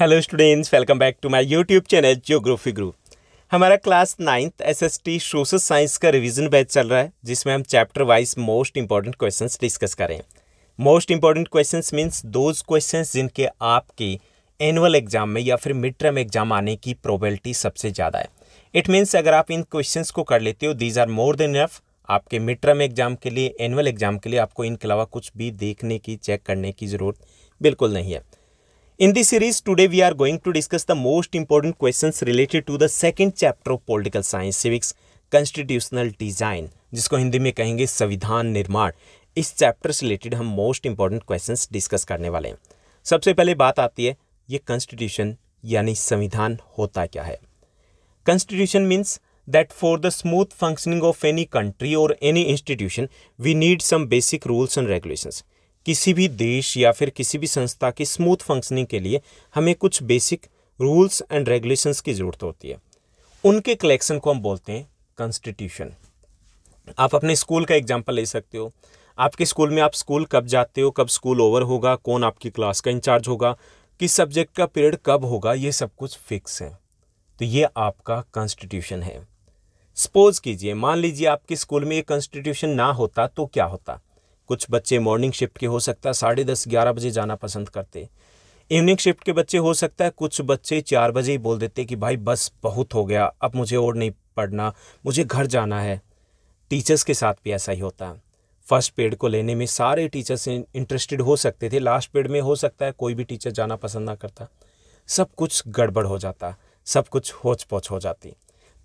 Hello students welcome back to my YouTube channel geography group हमारा class ninth SST social science का revision batch चल रहा है जिसमें हम chapter wise most important questions discuss करें most important questions means those questions जिनके आपके एनुअल एग्जाम में या फिर मिड टर्म एग्जाम आने की प्रोबेबिलिटी सबसे ज़्यादा है इट मीन्स अगर आप इन क्वेश्चन को कर लेते हो these are more than enough आपके मिड टर्म एग्जाम के लिए एनुअल एग्जाम के लिए आपको इनके अलावा कुछ भी देखने की चेक करने की ज़रूरत बिल्कुल नहीं है in this series today we are going to discuss the most important questions related to the second chapter of political science civics constitutional design जिसको हिंदी में कहेंगे संविधान निर्माण इस चैप्टर से रिलेटेड हम मोस्ट इंपॉर्टेंट क्वेश्चन डिस्कस करने वाले हैं सबसे पहले बात आती है ये कॉन्स्टिट्यूशन यानी संविधान होता क्या है constitution means that for the smooth functioning of any country और any institution we need some basic rules and regulation किसी भी देश या फिर किसी भी संस्था की स्मूथ फंक्शनिंग के लिए हमें कुछ बेसिक रूल्स एंड रेगुलेशंस की ज़रूरत होती है उनके कलेक्शन को हम बोलते हैं कॉन्स्टिट्यूशन आप अपने स्कूल का एग्जाम्पल ले सकते हो आपके स्कूल में आप स्कूल कब जाते हो कब स्कूल ओवर होगा कौन आपकी क्लास का इंचार्ज होगा किस सब्जेक्ट का पीरियड कब होगा ये सब कुछ फिक्स है तो ये आपका कॉन्स्टिट्यूशन है सपोज कीजिए मान लीजिए आपके स्कूल में ये कॉन्स्टिट्यूशन ना होता तो क्या होता कुछ बच्चे मॉर्निंग शिफ्ट के हो सकता है साढ़े दस ग्यारह बजे जाना पसंद करते इवनिंग शिफ्ट के बच्चे हो सकता है कुछ बच्चे चार बजे ही बोल देते कि भाई बस बहुत हो गया अब मुझे और नहीं पढ़ना मुझे घर जाना है टीचर्स के साथ भी ऐसा ही होता है फर्स्ट पेड को लेने में सारे टीचर्स इंटरेस्टेड हो सकते थे लास्ट पेड में हो सकता है कोई भी टीचर जाना पसंद ना करता सब कुछ गड़बड़ हो जाता सब कुछ होच पोच हो जाती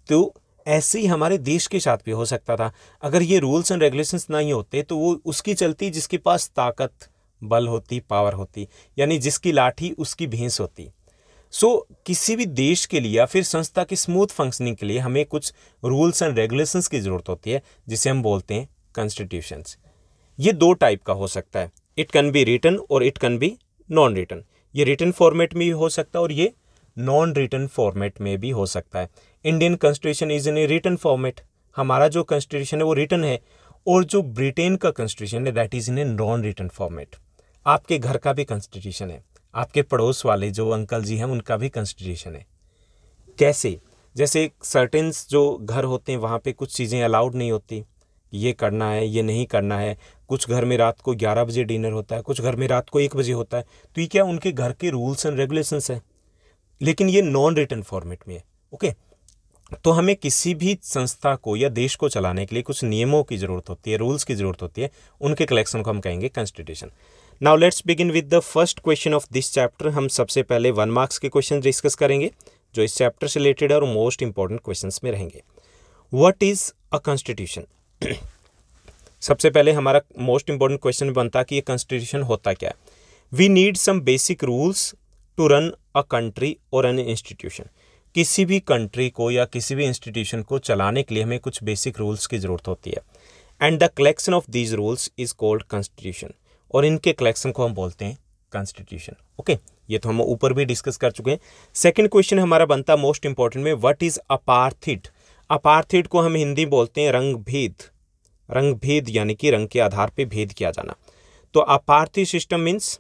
तो ऐसे ही हमारे देश के साथ भी हो सकता था अगर ये रूल्स एंड रेगुलेशंस नहीं होते तो वो उसकी चलती जिसके पास ताकत बल होती पावर होती यानी जिसकी लाठी उसकी भैंस होती सो so, किसी भी देश के लिए या फिर संस्था की स्मूथ फंक्शनिंग के लिए हमें कुछ रूल्स एंड रेगुलेशंस की ज़रूरत होती है जिसे हम बोलते हैं कॉन्स्टिट्यूशंस ये दो टाइप का हो सकता है इट कैन बी रिटर्न और it can be non written ये रिटर्न फॉर्मेट में भी हो सकता है और ये नॉन रिटर्न फॉर्मेट में भी हो सकता है Indian constitution is in a written format हमारा जो कॉन्स्टिट्यूशन है वो रिटर्न है और जो ब्रिटेन का कॉन्स्टिट्यूशन है that is in a non written format आपके घर का भी कॉन्स्टिट्यूशन है आपके पड़ोस वाले जो अंकल जी हैं उनका भी कॉन्स्टिट्यूशन है कैसे जैसे सर्टेंस जो घर होते हैं वहाँ पे कुछ चीज़ें अलाउड नहीं होती ये करना है ये नहीं करना है कुछ घर में रात को 11 बजे डिनर होता है कुछ घर में रात को एक बजे होता है तो ये क्या उनके घर के रूल्स एंड रेगुलेशंस हैं लेकिन ये नॉन रिटर्न फॉर्मेट में है ओके तो हमें किसी भी संस्था को या देश को चलाने के लिए कुछ नियमों की ज़रूरत होती है रूल्स की ज़रूरत होती है उनके कलेक्शन को हम कहेंगे constitution now let's begin with the first question of this chapter हम सबसे पहले वन मार्क्स के क्वेश्चन डिस्कस करेंगे जो इस चैप्टर से रिलेटेड और मोस्ट इंपॉर्टेंट क्वेश्चन में रहेंगे वट इज़ अ कॉन्स्टिट्यूशन सबसे पहले हमारा मोस्ट इंपॉर्टेंट क्वेश्चन बनता कि ये कॉन्स्टिट्यूशन होता क्या है we need some basic rules to run a country और एन इंस्टीट्यूशन किसी भी कंट्री को या किसी भी इंस्टीट्यूशन को चलाने के लिए हमें कुछ बेसिक रूल्स की ज़रूरत होती है and the collection of these rules is called constitution और इनके कलेक्शन को हम बोलते हैं कॉन्स्टिट्यूशन ओके ये तो हम ऊपर भी डिस्कस कर चुके हैं सेकेंड क्वेश्चन हमारा बनता मोस्ट इंपॉर्टेंट में वट इज अपार्थिट अपार्थिट को हम हिंदी बोलते हैं रंगभेद रंगभेद यानी कि रंग के आधार पर भेद किया जाना तो apartheid system means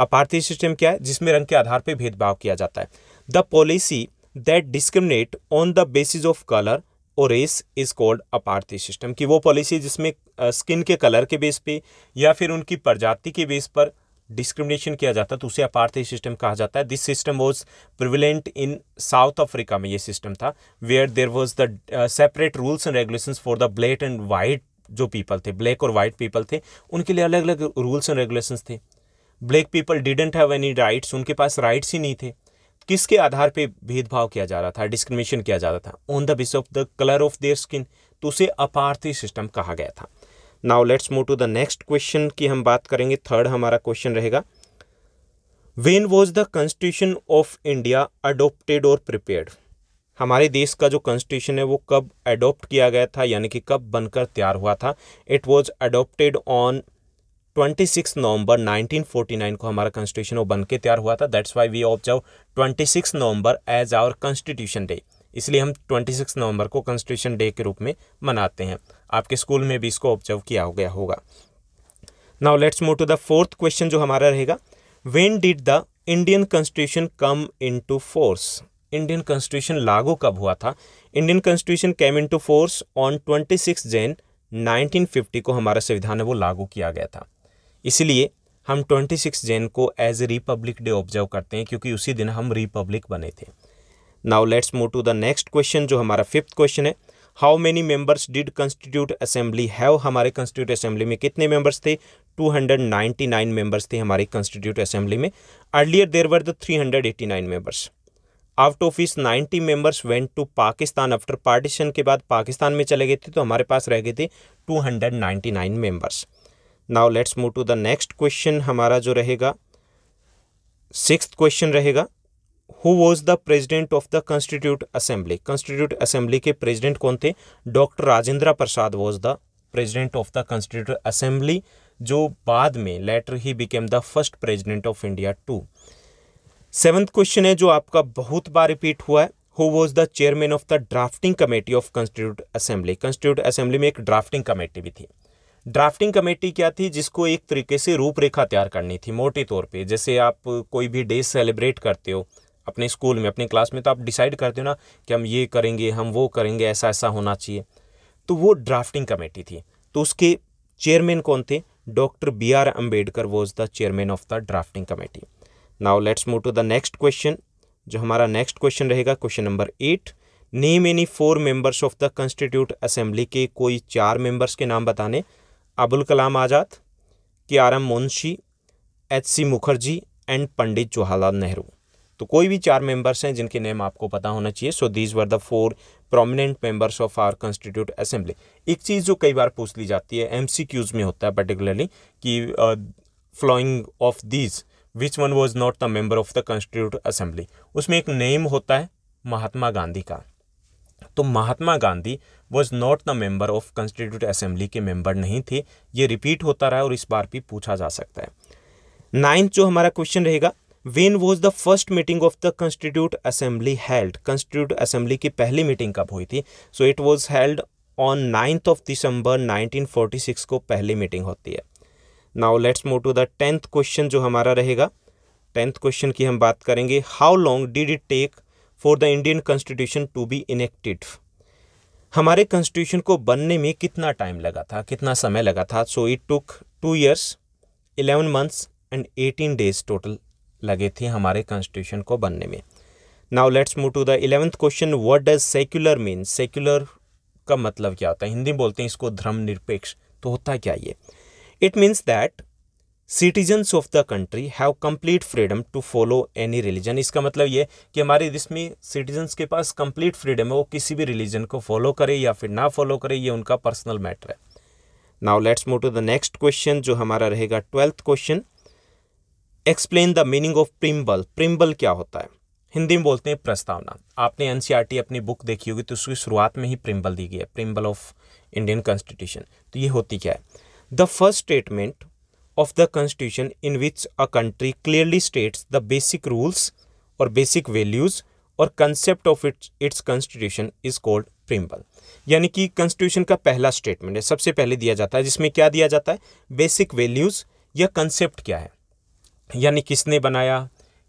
apartheid system क्या है जिसमें रंग के आधार पर भेदभाव किया जाता है the policy that discriminate on the basis of colour और race is called apartheid system की वो पॉलिसी जिसमें स्किन के कलर के बेस पे या फिर उनकी प्रजाति के बेस पर डिस्क्रिमिनेशन किया जाता है तो उसे अपार्थी सिस्टम कहा जाता है this system was prevalent in South Africa में ये सिस्टम था where there was the separate rules and regulation for the black and white जो पीपल थे ब्लैक और वाइट पीपल थे उनके लिए अलग अलग रूल्स एंड रेगुलेशन थे black people didn't have any rights उनके पास राइट्स ही नहीं थे किसके आधार पे भेदभाव किया जा रहा था डिस्क्रिमिनेशन किया जा रहा था on the base of the colour of their skin तो उसे अपार्थी सिस्टम कहा गया था now let's move to the next question की हम बात करेंगे थर्ड हमारा क्वेश्चन रहेगा when was the constitution of India adopted और प्रिपेयर्ड हमारे देश का जो कॉन्स्टिट्यूशन है वो कब अडोप्ट किया गया था यानी कि कब बनकर तैयार हुआ था it was adopted on 26 November 1949 को हमारा कॉन्स्टिट्यूशन वो बन के तैयार हुआ था that's why we observe 26 November as our constitution day इसलिए हम 26 नवंबर को कॉन्स्टिट्यूशन डे के रूप में मनाते हैं आपके स्कूल में भी इसको ऑब्जर्व किया हो गया होगा now let's move to the fourth question जो हमारा रहेगा when did the Indian constitution come in to force Indian constitution लागू कब हुआ था Indian constitution came in to force on twenty six Jan 1950 को हमारा संविधान है वो लागू किया गया था इसलिए हम 26 जैन को as a republic day observe करते हैं क्योंकि उसी दिन हम रिपब्लिक बने थे now let's move to the next question जो हमारा फिफ्थ क्वेश्चन है how many members did constituent assembly have हमारे कंस्टिट्यूट असेंबली में कितने मेंबर्स थे 299 मेंबर्स थे हमारे कंस्टिट्यूट असेंबली में earlier there were the 389 members out of इस ninety members went to Pakistan after partition के बाद पाकिस्तान में चले गए थे तो हमारे पास रह गए थे 299 members now let's move to the next question हमारा जो रहेगा सिक्स क्वेश्चन रहेगा who was the president of the constituent assembly constituent assembly के प्रेजिडेंट कौन थे doctor Rajendra Prasad was the president of the constituent assembly जो बाद में लेटर ही became the first president of India to seventh question है जो आपका बहुत बार रिपीट हुआ है who was the chairman of the drafting committee of constituent assembly constituent assembly में एक ड्राफ्टिंग कमेटी भी थी ड्राफ्टिंग कमेटी क्या थी जिसको एक तरीके से रूपरेखा तैयार करनी थी मोटे तौर पे जैसे आप कोई भी डे सेलिब्रेट करते हो अपने स्कूल में अपने क्लास में तो आप डिसाइड करते हो ना कि हम ये करेंगे हम वो करेंगे ऐसा ऐसा होना चाहिए तो वो ड्राफ्टिंग कमेटी थी तो उसके चेयरमैन कौन थे doctor B R Ambedkar was the chairman of the drafting committee now let's move to the next question जो हमारा नेक्स्ट क्वेश्चन रहेगा question number eight name any four members of the constituent assembly के कोई चार members के नाम बताने अबुल कलाम आज़ाद के K M Munshi H C Mukherjee and Pandit Jawaharlal Nehru तो कोई भी चार मेंबर्स हैं जिनके नेम आपको पता होना चाहिए so these were the four prominent members of our constituent assembly एक चीज़ जो कई बार पूछ ली जाती है एम सी क्यूज में होता है पर्टिकुलरली कि following of these which one was not the member of the constituent assembly उसमें एक नेम होता है महात्मा गांधी का तो Mahatma Gandhi was not the member of constituent assembly के मेंबर नहीं थे ये रिपीट होता रहा और इस बार भी पूछा जा सकता है नाइन्थ जो हमारा क्वेश्चन रहेगा when was the first meeting of the constituent assembly held constituent assembly की पहली मीटिंग कब हुई थी so it was held on ninth of December 1946 को पहली मीटिंग होती है now let's move to the tenth question जो हमारा रहेगा टेंथ क्वेश्चन की हम बात करेंगे how long did it take for the Indian constitution to be enacted हमारे कॉन्स्टिट्यूशन को बनने में कितना टाइम लगा था कितना समय लगा था so it took two years eleven months and eighteen days total लगे थे हमारे कॉन्स्टिट्यूशन को बनने में now let's move to the eleventh question what does secular mean secular का मतलब क्या होता है हिंदी बोलते हैं इसको धर्म निरपेक्ष तो होता क्या ये it means that citizens of the country have complete freedom to follow any religion इसका मतलब ये कि हमारे देश में सिटीजन्स के पास कंप्लीट फ्रीडम है वो किसी भी रिलीजन को फॉलो करे या फिर ना फॉलो करे ये उनका पर्सनल मैटर है now let's move to the next question जो हमारा रहेगा twelfth question explain the meaning of preamble preamble क्या होता है हिंदी में बोलते हैं प्रस्तावना आपने एन e अपनी बुक देखी होगी तो उसकी शुरुआत में ही प्रिम्बल दी गई है प्रिम्बल ऑफ इंडियन कॉन्स्टिट्यूशन तो ये होती क्या है the first statement of the constitution in which a country clearly states the basic rules or basic values और concept of its its constitution is called preamble यानी कि कॉन्स्टिट्यूशन का पहला स्टेटमेंट है सबसे पहले दिया जाता है जिसमें क्या दिया जाता है बेसिक वैल्यूज़ या कंसेप्ट क्या है यानी किसने बनाया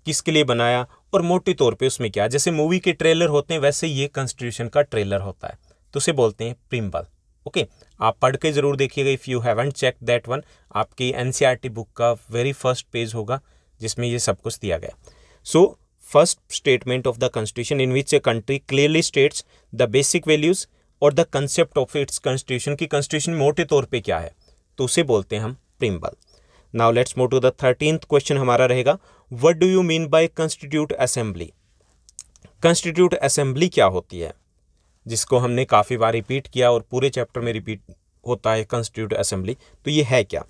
किसके लिए बनाया और मोटे तौर पे उसमें क्या जैसे मूवी के ट्रेलर होते हैं वैसे ये कॉन्स्टिट्यूशन का ट्रेलर होता है तो उसे बोलते हैं प्रिम्बल ओके आप पढ़ के ज़रूर देखिएगा if you haven't check that one आपकी एन बुक e का वेरी फर्स्ट पेज होगा जिसमें ये सब कुछ दिया गया so first statement of the constitution in which a country clearly states the basic values और the concept of its constitution की कॉन्स्टिट्यूशन मोटे तौर पे क्या है तो उसे बोलते हैं हम preamble now let's move to the thirteen question हमारा रहेगा what do you mean by constituent assembly constituent assembly क्या होती है जिसको हमने काफ़ी बार रिपीट किया और पूरे चैप्टर में रिपीट होता है कंस्टिट्यूट असेंबली तो ये है क्या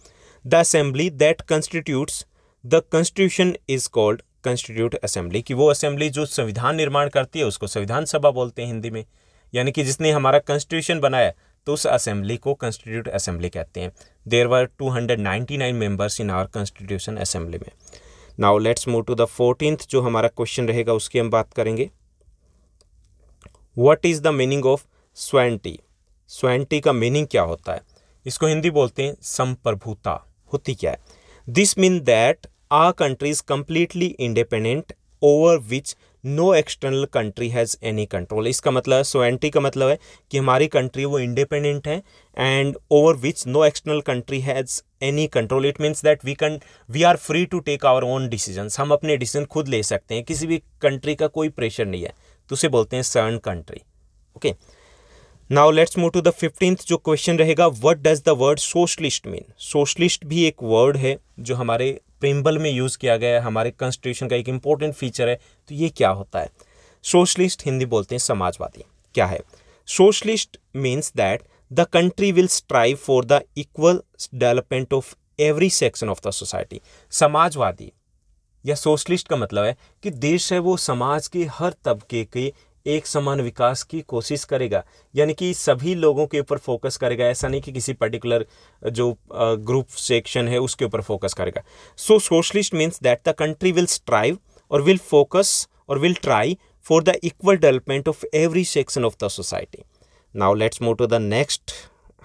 the assembly that constitutes the constitution is called constituent assembly कि वो असेंबली जो संविधान निर्माण करती है उसको संविधान सभा बोलते हैं हिंदी में यानी कि जिसने हमारा कंस्टिट्यूशन बनाया तो उस असेंबली को कंस्टिट्यूट असेंबली कहते हैं there were two hundred ninety nine members in our constitution assembly में now let's move to the fourteen जो हमारा क्वेश्चन रहेगा उसकी हम बात करेंगे what is the meaning of sovereignty sovereignty का मीनिंग क्या होता है इसको हिंदी बोलते हैं संप्रभुता होती क्या है this mean that a country is completely independent over which no external country has any control इसका मतलब है सोवेंटी का मतलब है कि हमारी कंट्री वो इंडिपेंडेंट है and over which no external country has any control it means that we can we are free to take our own decision हम अपने डिसीजन खुद ले सकते हैं किसी भी कंट्री का कोई प्रेशर नहीं है तो उसे बोलते हैं sovereign country okay now let's move to the fifteenth जो क्वेश्चन रहेगा what does the word socialist mean socialist भी एक वर्ड है जो हमारे प्रिम्बल में यूज़ किया गया है हमारे कॉन्स्टिट्यूशन का एक इंपॉर्टेंट फीचर है तो ये क्या होता है सोशलिस्ट हिंदी बोलते हैं समाजवादी क्या है socialist means that the country will strive for the equal development of every section of the society समाजवादी या सोशलिस्ट का मतलब है कि देश है वो समाज के हर तबके के एक समान विकास की कोशिश करेगा यानी कि सभी लोगों के ऊपर फोकस करेगा ऐसा नहीं कि किसी पर्टिकुलर जो ग्रुप सेक्शन है उसके ऊपर फोकस करेगा so socialist means that the country will strive और विल फोकस और will try for the equal development of every section of the society now let's move to the next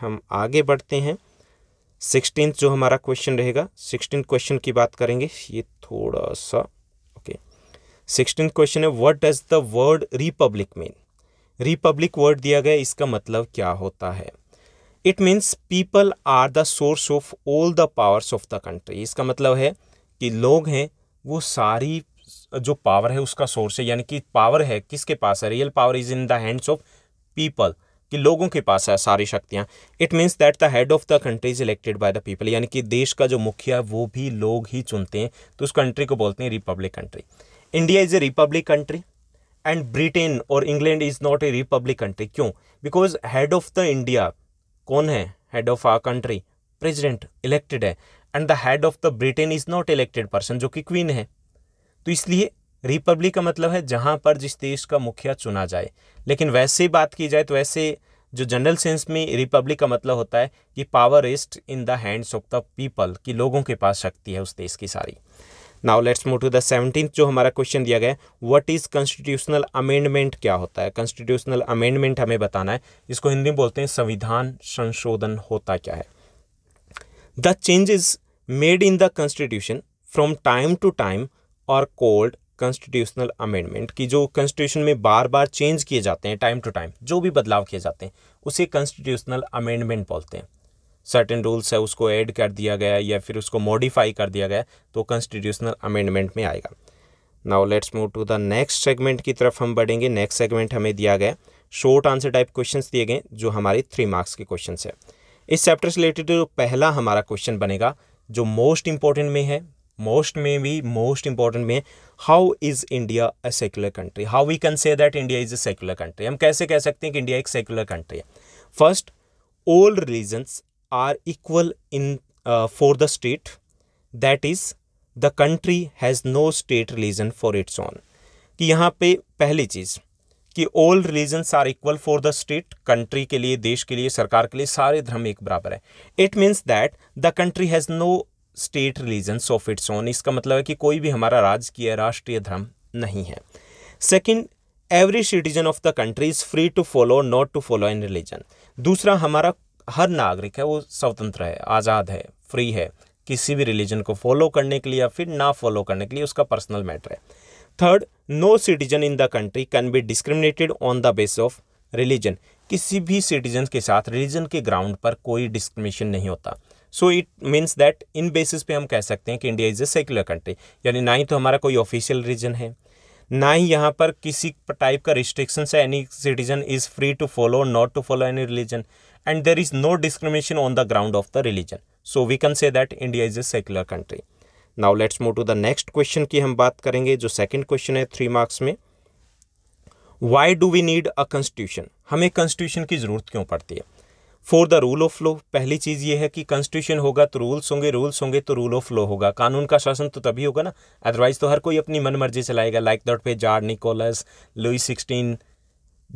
हम आगे बढ़ते हैं सिक्सटीन जो हमारा क्वेश्चन रहेगा सिक्सटीन क्वेश्चन की बात करेंगे ये थोड़ा सा ओके सिक्सटीन क्वेश्चन है what does the word republic mean republic word दिया गया इसका मतलब क्या होता है it means people are the source of all the powers of the country इसका मतलब है कि लोग हैं वो सारी जो पावर है उसका सोर्स है यानी कि पावर है किसके पास है real power is in the hands of people कि लोगों के पास है सारी शक्तियाँ it means that the head of the country is elected by the people यानी कि देश का जो मुखिया है वो भी लोग ही चुनते हैं तो उस कंट्री को बोलते हैं republic country India is a republic country and Britain और England is not a republic country क्यों because head of the India कौन है head of our country president elected है and the head of the Britain is not elected person जो कि queen है तो इसलिए रिपब्लिक का मतलब है जहाँ पर जिस देश का मुखिया चुना जाए लेकिन वैसे ही बात की जाए तो वैसे जो जनरल सेंस में रिपब्लिक का मतलब होता है कि power is in the hands of the people कि लोगों के पास शक्ति है उस देश की सारी now let's move to the seventeen जो हमारा क्वेश्चन दिया गया है वट इज़ कॉन्स्टिट्यूशनल अमेंडमेंट क्या होता है कॉन्स्टिट्यूशनल अमेंडमेंट हमें बताना है इसको हिंदी में बोलते हैं संविधान संशोधन होता क्या है the changes made in the constitution from time to time are called constitutional amendment की जो कॉन्स्टिट्यूशन में बार बार चेंज किए जाते हैं टाइम टू टाइम जो भी बदलाव किए जाते हैं उसे कॉन्स्टिट्यूशनल अमेंडमेंट बोलते हैं सर्टेन रूल्स है उसको ऐड कर दिया गया या फिर उसको मॉडिफाई कर दिया गया तो कॉन्स्टिट्यूशनल अमेंडमेंट में आएगा now let's move to the next segment की तरफ हम बढ़ेंगे नेक्स्ट सेगमेंट हमें दिया गया शॉर्ट आंसर टाइप क्वेश्चन दिए गए जो हमारे थ्री मार्क्स के क्वेश्चन है इस चैप्टर से रिलेटेड जो पहला हमारा क्वेश्चन बनेगा जो मोस्ट इंपॉर्टेंट में है मोस्ट में भी मोस्ट इंपॉर्टेंट में how is India a secular country how we can say that India is a secular country हम कैसे कह सकते हैं कि इंडिया एक सेकुलर कंट्री है first all religions are equal in for the state that is the country has no state religion for its own कि यहाँ पे पहली चीज़ कि all religions are equal for the state country के लिए देश के लिए सरकार के लिए सारे धर्म एक बराबर है it means that the country has no state religion of its own इसका मतलब है कि कोई भी हमारा राजकीय राष्ट्रीय धर्म नहीं है second every citizen of the country is free to follow not to follow in religion दूसरा हमारा हर नागरिक है वो स्वतंत्र है आज़ाद है फ्री है किसी भी रिलीजन को फॉलो करने के लिए या फिर ना फॉलो करने के लिए उसका पर्सनल मैटर है third no citizen in the country can be discriminated on the base of religion किसी भी सिटीजन के साथ रिलीजन के ग्राउंड पर कोई डिस्क्रिमिनेशन नहीं होता so it means that in basis पे हम कह सकते हैं कि India is a secular country यानी ना ही तो हमारा कोई ऑफिशियल रीजन है ना ही यहाँ पर किसी टाइप का रिस्ट्रिक्शन है any citizen is free to follow not to follow any religion and there is no discrimination on the ground of the religion so we can say that India is a secular country now let's move to the next question की हम बात करेंगे जो second question है three marks में why do we need a constitution हमें constitution की ज़रूरत क्यों पड़ती है for the rule of law पहली चीज़ ये है कि कॉन्स्टिट्यूशन होगा तो रूल्स होंगे रूल्स होंगे तो रूल ऑफ लॉ होगा कानून का शासन तो तभी होगा ना अदरवाइज तो हर कोई अपनी मन मर्जी चलाएगा लाइक दॉट पे tsar Nicholas Louis sixteen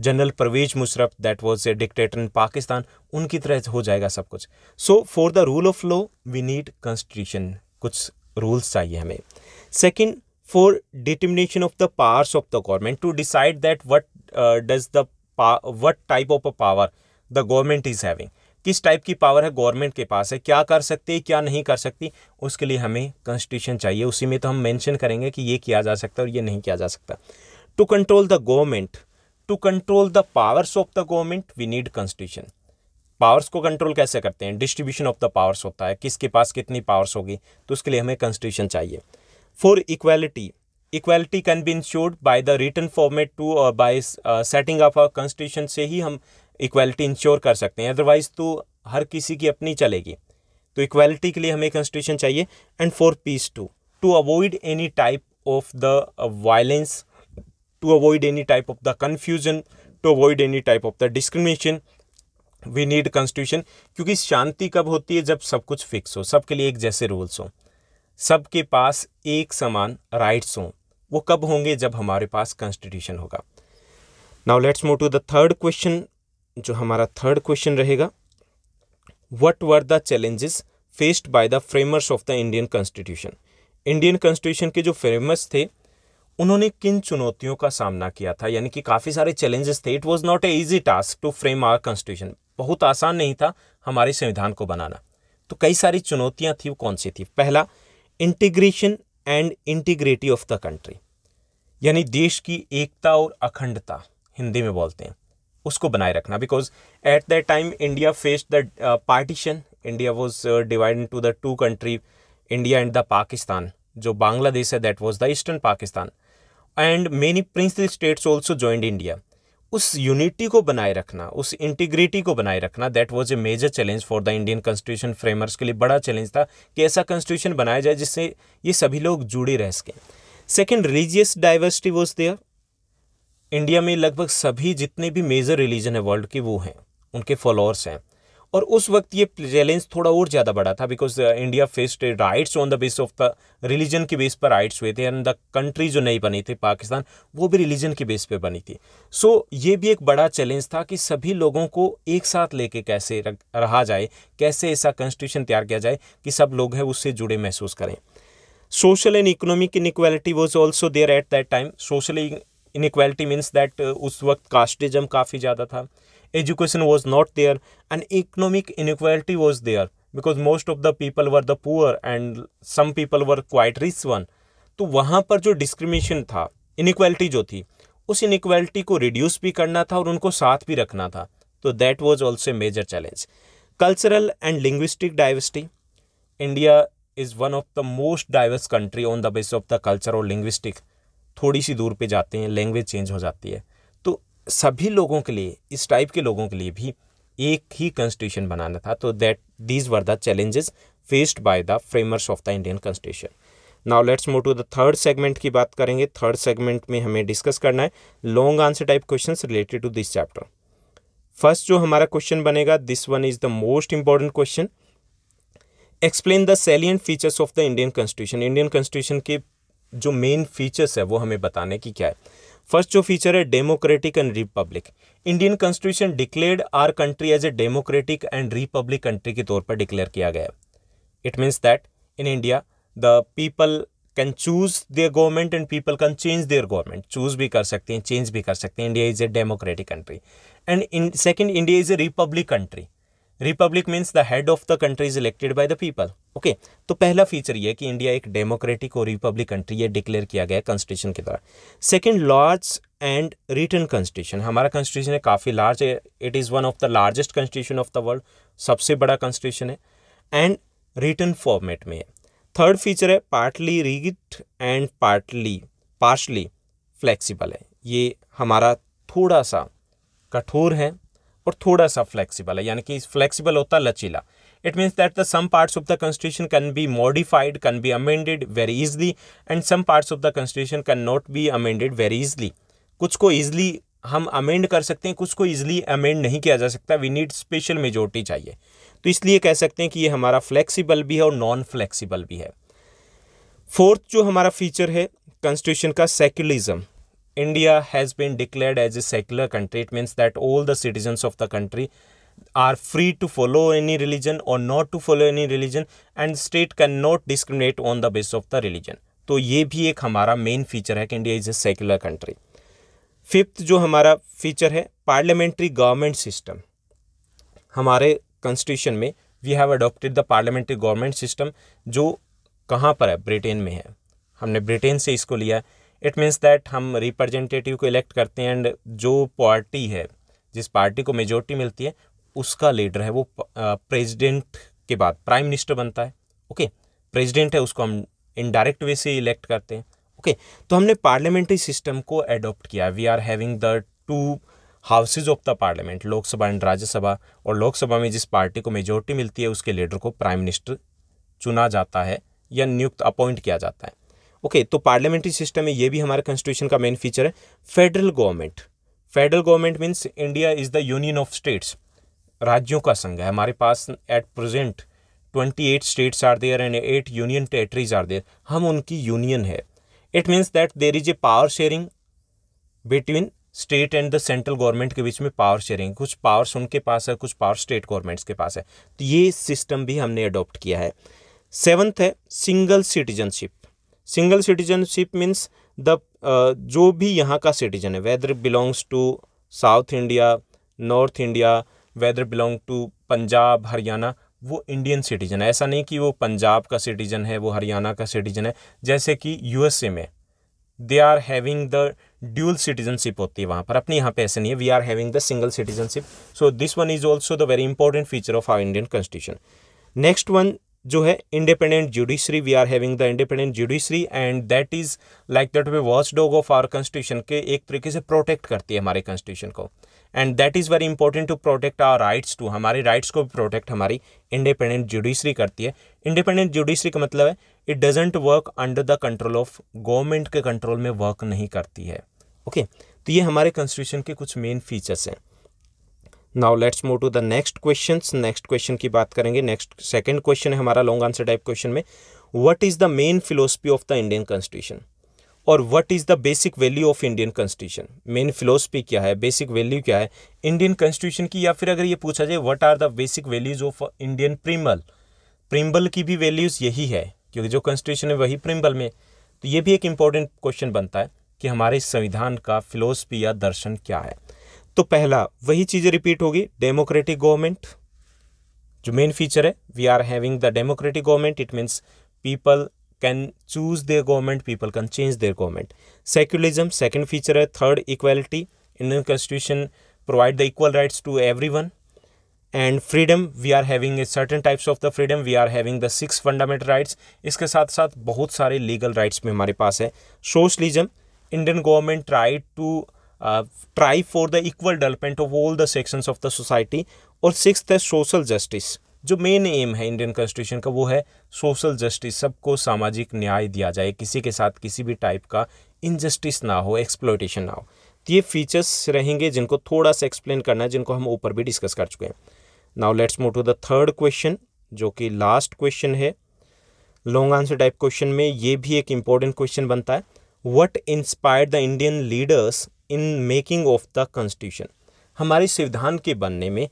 general Pervez Musharraf that was a dictator in Pakistan उनकी तरह हो जाएगा सब कुछ so for the rule of law we need constitution कुछ रूल्स चाहिए हमें second for determination of the powers of the government to decide that what does the what type of a power the government is having किस type की power है government के पास है क्या कर सकती है क्या नहीं कर सकती उसके लिए हमें कॉन्स्टिट्यूशन चाहिए उसी में तो हम मेंशन करेंगे कि ये किया जा सकता है और ये नहीं किया जा सकता to control the government to control the powers of the government we need constitution powers को कंट्रोल कैसे करते हैं डिस्ट्रीब्यूशन ऑफ द पावर्स होता है किसके पास कितनी पावर्स होगी तो उसके लिए हमें कॉन्स्टिट्यूशन चाहिए for equality equality can be insured by the written format to by setting of a constitution से ही हम इक्वलिटी इंश्योर कर सकते हैं अदरवाइज़ तो हर किसी की अपनी चलेगी तो इक्वलिटी के लिए हमें कॉन्स्टिट्यूशन चाहिए and for peace to to avoid any type of the violence to avoid any type of the confusion to avoid any type of the discrimination we need constitution क्योंकि शांति कब होती है जब सब कुछ फिक्स हो सबके लिए एक जैसे रूल्स हों सबके पास एक समान राइट्स हों वो कब होंगे जब हमारे पास कॉन्स्टिट्यूशन होगा now let's move to the third question जो हमारा थर्ड क्वेश्चन रहेगा what were the challenges faced by the framers of the Indian constitution Indian constitution के जो फ्रेमर्स थे उन्होंने किन चुनौतियों का सामना किया था यानी कि काफ़ी सारे चैलेंजेस थे it was not a easy task to frame our constitution बहुत आसान नहीं था हमारे संविधान को बनाना तो कई सारी चुनौतियाँ थी वो कौन सी थी पहला integration and integrity of the country यानी देश की एकता और अखंडता हिंदी में बोलते हैं उसको बनाए रखना because at that time India faced the partition India was divide to the two country India and the Pakistan जो बांग्लादेश है that was the eastern Pakistan and many princely states also joined India उस यूनिटी को बनाए रखना उस इंटीग्रिटी को बनाए रखना that was a major challenge for the Indian constitution framers के लिए बड़ा चैलेंज था कि ऐसा कॉन्स्टिट्यूशन बनाया जाए जिससे ये सभी लोग जुड़े रह सकें second religious diversity was there India में लगभग सभी जितने भी मेजर रिलीजन है वर्ल्ड के वो हैं उनके फॉलोअर्स हैं और उस वक्त ये चैलेंज थोड़ा और ज़्यादा बड़ा था because India faced riots on the base of the religion के बेस पर राइट्स हुए थे एंड द कंट्री जो नई बनी थी पाकिस्तान वो भी रिलीजन के बेस पे बनी थी सो so, ये भी एक बड़ा चैलेंज था कि सभी लोगों को एक साथ लेके कैसे रहा जाए कैसे ऐसा कॉन्स्टिट्यूशन तैयार किया जाए कि सब लोग हैं उससे जुड़े महसूस करें social and economic inequality was also there at that time social inequality means that उस वक्त कास्टिज्म काफ़ी ज़्यादा था education was not there and economic inequality was there because most of the people were the poor and some people were quite rich one तो वहाँ पर जो discrimination था इनक्वालिटी जो थी उस इनक्वालिटी को रिड्यूस भी करना था और उनको साथ भी रखना था तो that was also a major challenge cultural and linguistic diversity India is one of the most diverse country on the base of the culture और लिंग्विस्टिक थोड़ी सी दूर पे जाते हैं लैंग्वेज चेंज हो जाती है तो सभी लोगों के लिए इस टाइप के लोगों के लिए भी एक ही कॉन्स्टिट्यूशन बनाना था तो that these were the challenges faced by the framers of the Indian constitution now let's move to the third segment की बात करेंगे थर्ड सेगमेंट में हमें डिस्कस करना है long answer type question related to this chapter first जो हमारा question बनेगा this one is the most important question explain the salient features of the Indian constitution Indian constitution के जो मेन फीचर्स है वो हमें बताने की क्या है फर्स्ट जो फीचर है democratic and republic Indian constitution declared our country as a democratic and republic country के तौर पर डिक्लेयर किया गया है it means that in India the people can choose their government and people can change their government choose भी कर सकते हैं चेंज भी कर सकते हैं India is a democratic country and in second India is a republic country republic means the head of the country is elected by the people okay तो पहला फीचर ये कि इंडिया एक डेमोक्रेटिक और रिपब्लिक कंट्री ये declare किया गया constitution के द्वारा second large and written constitution हमारा कॉन्स्टिट्यूशन है काफ़ी लार्ज है it is one of the largest constitution of the world सबसे बड़ा कॉन्स्टिट्यूशन है एंड रिटर्न फॉर्मेट में है थर्ड फीचर है partly rigid and partly partially flexible है ये हमारा थोड़ा सा कठोर है और थोड़ा सा फ्लेक्सिबल है यानी कि फ्लेक्सिबल होता है लचीला it means that the some parts of the constitution can be modified can be amended very easily and some parts of the constitution can not be amended very easily कुछ को easily हम amend कर सकते हैं कुछ को easily amend नहीं किया जा सकता वी नीड स्पेशल मेजोरिटी चाहिए तो इसलिए कह सकते हैं कि ये हमारा फ्लेक्सिबल भी है और नॉन फ्लेक्सिबल भी है फोर्थ जो हमारा फीचर है कॉन्स्टिट्यूशन का secularism India has been declared as a secular country. It means that all the citizens of the country are free to follow any religion or not to follow any religion and state cannot discriminate on the basis of the religion. तो ये भी एक हमारा main feature है कि India is a secular country fifth जो हमारा feature है पार्लियामेंट्री गवर्नमेंट सिस्टम हमारे कॉन्स्टिट्यूशन में we have adopted the parliamentary government system जो कहाँ पर है ब्रिटेन में है हमने ब्रिटेन से इसको लिया है इट मीन्स दैट हम रिप्रेजेंटेटिव को इलेक्ट करते हैं एंड जो पार्टी है जिस पार्टी को मेजोरिटी मिलती है उसका लीडर है वो प्रेसिडेंट के बाद प्राइम मिनिस्टर बनता है ओके okay? प्रेसिडेंट है उसको हम इनडायरेक्ट वे से इलेक्ट करते हैं ओके okay? तो हमने पार्लियामेंट्री सिस्टम को एडोप्ट किया we are having the two houses of the parliament Lok Sabha and Rajya Sabha और लोकसभा में जिस पार्टी को मेजोरिटी मिलती है उसके लीडर को प्राइम मिनिस्टर चुना जाता है या नियुक्त अपॉइंट किया जाता है ओके तो पार्लियामेंट्री सिस्टम में ये भी हमारे कॉन्स्टिट्यूशन का मेन फीचर है federal government federal government means India is the union of states राज्यों का संघ है हमारे पास at present twenty eight states are there and eight union territories are there हम उनकी यूनियन है it means that there is a power sharing between state and the central government के बीच में पावर शेयरिंग कुछ पावर्स उनके पास है कुछ पावर स्टेट गवर्नमेंट्स के पास है तो ये सिस्टम भी हमने अडॉप्ट किया है सेवन्थ है single citizenship single citizenship means the जो भी यहाँ का सिटीजन है whether belongs to south India north India whether belong to Punjab Haryana वो इंडियन सिटीजन है ऐसा नहीं कि वो पंजाब का सिटीजन है वो हरियाणा का सिटीजन है जैसे कि यूएसए में they are having the dual citizenship होती है वहाँ पर अपने यहाँ पे ऐसे नहीं है we are having the single citizenship so this one is also the very important feature of our Indian constitution next one जो है independent judiciary we are having the independent judiciary and that is like that way watch dog of our constitution के एक तरीके से protect करती है हमारे constitution को and that is very important to protect our rights to हमारे rights को भी प्रोटेक्ट हमारी इंडिपेंडेंट जुडिशरी करती है इंडिपेंडेंट जुडिशरी का मतलब है it doesn't work under the control of government के कंट्रोल में वर्क नहीं करती है ओके okay? तो ये हमारे कॉन्स्टिट्यूशन के कुछ मेन फीचर्स हैं now let's move to the next question next question की बात करेंगे नेक्स्ट सेकेंड क्वेश्चन है हमारा लॉन्ग आंसर टाइप क्वेश्चन में what is the main philosophy of the Indian constitution और what is the basic value of Indian constitution main philosophy क्या है basic value क्या है इंडियन कॉन्स्टिट्यूशन की या फिर अगर ये पूछा जाए what are the basic values of Indian preamble preamble की भी वैल्यूज़ यही है क्योंकि जो कॉन्स्टिट्यूशन है वही प्रिम्बल में तो ये भी एक इंपॉर्टेंट क्वेश्चन बनता है कि हमारे संविधान का फिलोसफी या दर्शन क्या है तो पहला वही चीज़ें रिपीट होगी डेमोक्रेटिक गवर्नमेंट जो मेन फीचर है we are having the democratic government it means people can choose their government people can change their government secularism second feature है third equality Indian constitution provide the equal rights to everyone and freedom we are having a certain types of the freedom we are having the six fundamental rights इसके साथ साथ बहुत सारे legal rights भी हमारे पास है socialism Indian government try to try for the equal development of all the sections of the society और सिक्स है सोशल जस्टिस जो मेन एम है इंडियन कॉन्स्टिट्यूशन का वो है सोशल जस्टिस सबको सामाजिक न्याय दिया जाए किसी के साथ किसी भी टाइप का इनजस्टिस ना हो एक्सप्लोइटेशन ना हो तो ये फीचर्स रहेंगे जिनको थोड़ा सा एक्सप्लेन करना है जिनको हम ऊपर भी डिस्कस कर चुके हैं now let's move to the third question जो कि लास्ट क्वेश्चन है लॉन्ग आंसर टाइप क्वेश्चन में ये भी एक इम्पॉर्टेंट क्वेश्चन बनता है what inspire the Indian leaders in making of the constitution हमारे संविधान के बनने में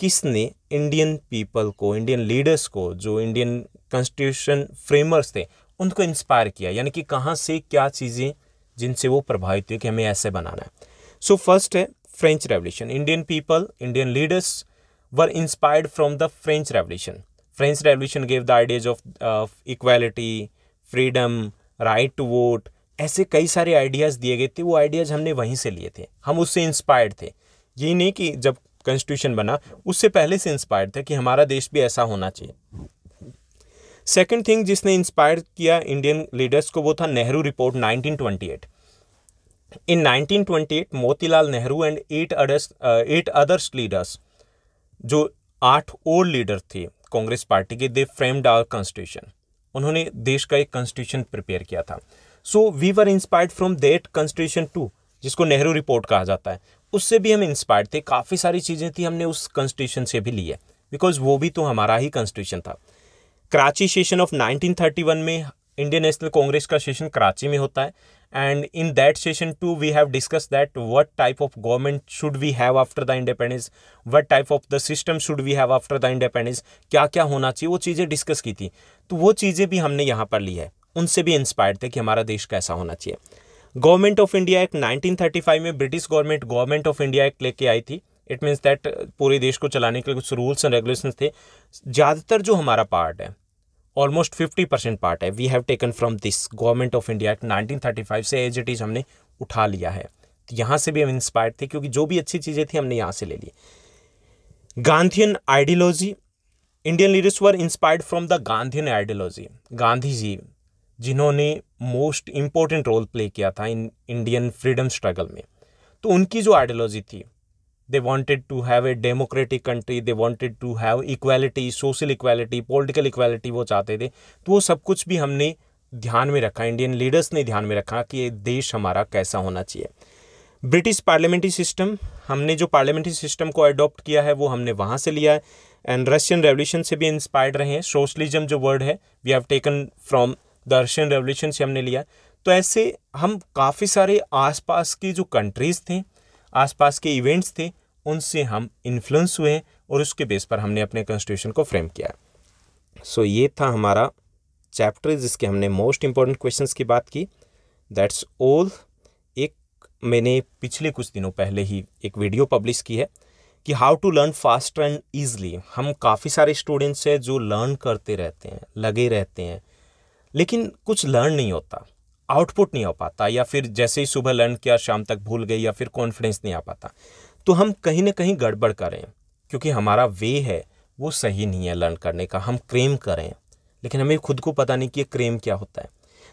किसने इंडियन पीपल को इंडियन लीडर्स को जो इंडियन कॉन्स्टिट्यूशन फ्रेमर्स थे उनको इंस्पायर किया यानी कि कहाँ से क्या चीज़ें जिनसे वो प्रभावित हुए कि हमें ऐसे बनाना है सो so, फर्स्ट है French revolution Indian people Indian leaders were inspired from the French revolution French revolution gave the ideas of equality freedom right to vote ऐसे कई सारे आइडियाज़ दिए गए थे वो आइडियाज़ हमने वहीं से लिए थे हम उससे इंस्पायर्ड थे यही नहीं कि जब कॉन्स्टिट्यूशन बना उससे पहले से इंस्पायर्ड था कि हमारा देश भी ऐसा होना चाहिए सेकेंड थिंग जिसने इंस्पायर किया इंडियन लीडर्स को वो था Nehru report 1928 in 1928 Motilal Nehru and eight others eight others leaders जो आठ और लीडर थे कांग्रेस पार्टी के दे फ्रेम्ड आवर कॉन्स्टिट्यूशन उन्होंने देश का एक कॉन्स्टिट्यूशन प्रिपेयर किया था so we were inspired from that constitution too जिसको नेहरू रिपोर्ट कहा जाता है उससे भी हम इंस्पायर्ड थे काफ़ी सारी चीज़ें थी हमने उस कॉन्स्टिट्यूशन से भी ली है बिकॉज वो भी तो हमारा ही कॉन्स्टिट्यूशन था कराची सेशन ऑफ 1931 में इंडियन नेशनल कांग्रेस का सेशन कराची में होता है and in that session too we have discuss that what type of government should we have after the independence what type of the system should we have after the independence क्या क्या होना चाहिए वो चीज़ें discuss की थी तो वो चीज़ें भी हमने यहाँ पर ली है उनसे भी इंस्पायर्ड थे कि हमारा देश कैसा होना चाहिए गवर्नमेंट ऑफ इंडिया एक्ट 1935 में British government government of India act लेके आई थी इट मीन्स दैट पूरे देश को चलाने के लिए कुछ रूल्स एंड रेगुलेशन थे ज़्यादातर जो हमारा पार्ट है ऑलमोस्ट फिफ्टी परसेंट पार्ट है we have taken from this government of India act nineteen thirty five से एज इट इज़ हमने उठा लिया है तो यहाँ से भी हम इंस्पायर्ड थे क्योंकि जो भी अच्छी चीज़ें थी हमने यहाँ से ले ली Gandhian ideology Indian leaders were inspired from the Gandhian ideology Gandhi ji जिन्होंने मोस्ट इम्पोर्टेंट रोल प्ले किया था इन इंडियन फ्रीडम स्ट्रगल में तो उनकी जो आइडियोलॉजी थी they wanted to have a democratic country they wanted to have equality social equality political equality वो चाहते थे तो वो सब कुछ भी हमने ध्यान में रखा इंडियन लीडर्स ने ध्यान में रखा कि ये देश हमारा कैसा होना चाहिए ब्रिटिश पार्लियामेंट्री सिस्टम हमने जो पार्लियामेंट्री सिस्टम को अडॉप्ट किया है वो हमने वहाँ से लिया है एंड रशियन रेवोल्यूशन से भी इंस्पायर्ड रहे हैं सोशलिज्म जो वर्ड है we have taken from Russian revolution से हमने लिया तो ऐसे हम काफ़ी सारे आसपास की जो कंट्रीज़ थे आसपास के इवेंट्स थे उनसे हम इन्फ्लुएंस हुए और उसके बेस पर हमने अपने कॉन्स्टिट्यूशन को फ्रेम किया सो so, ये था हमारा चैप्टर जिसके हमने मोस्ट इम्पॉर्टेंट क्वेश्चंस की बात की दैट्स ऑल एक मैंने पिछले कुछ दिनों पहले ही एक वीडियो पब्लिश की है कि how to learn fast and easily हम काफ़ी सारे स्टूडेंट्स हैं जो लर्न करते रहते हैं लगे रहते हैं लेकिन कुछ लर्न नहीं होता आउटपुट नहीं हो पाता या फिर जैसे ही सुबह लर्न किया शाम तक भूल गई या फिर कॉन्फिडेंस नहीं आ पाता तो हम कहीं ना कहीं गड़बड़ करें क्योंकि हमारा वे है वो सही नहीं है लर्न करने का हम क्रेम करें लेकिन हमें खुद को पता नहीं कि ये क्रेम क्या होता है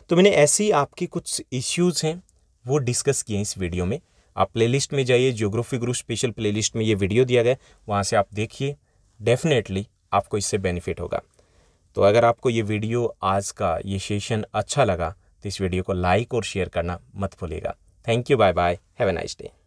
तो मैंने ऐसे ही आपके कुछ इश्यूज़ हैं वो डिस्कस किए इस वीडियो में आप प्लेलिस्ट में जाइए जियोग्राफी ग्रुप स्पेशल प्लेलिस्ट में ये वीडियो दिया गया वहाँ से आप देखिए डेफिनेटली आपको इससे बेनिफिट होगा तो अगर आपको ये वीडियो आज का ये सेशन अच्छा लगा तो इस वीडियो को लाइक और शेयर करना मत भूलिएगा thank you bye bye have a nice day